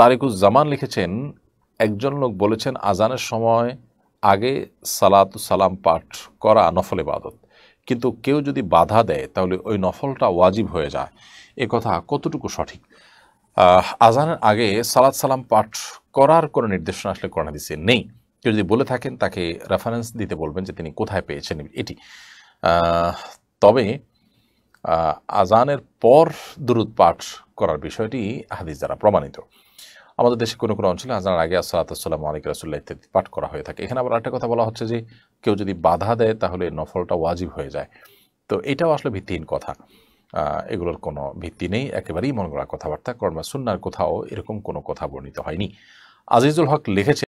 তারেকুজ জামান লিখেছেন একজন লোক বলেছেন আজানের সময় আগে সালাত সালাম পাঠ করা নফল ইবাদত কিন্তু কেউ যদি বাধা দেয় তাহলে ওই নফলটা ওয়াজিব হয়ে যায় এ কথা কতটুকু সঠিক আজানের আগে সালাত সালাম পাঠ করার কোনো নির্দেশনা আসলে করানো দিচ্ছে নেই কেউ যদি বলে থাকেন তাকে রেফারেন্স দিতে বলবেন যে তিনি কোথায় পেয়েছেন এটি তবে আজানের পর দুরুদ পাঠ করার বিষয়টি হাদিস দ্বারা প্রমাণিত আমাদের দেশে কোনো কোনো অঞ্চলে আজানের আগে আসসালাতাম আলিক রাসুল্লাহ ইত্যাদি পাঠ করা হয়ে থাকে এখানে আবার একটা কথা বলা হচ্ছে যে কেউ যদি বাধা দেয় তাহলে নফলটা ওয়াজিব হয়ে যায় তো এটাও আসলে ভিত্তিহীন কথা এগুলোর কোনো ভিত্তি নেই একেবারেই মনে করা কথাবার্তা কর্মা সুন্নার কোথাও এরকম কোনো কথা বর্ণিত হয়নি আজিজুল হক লিখেছে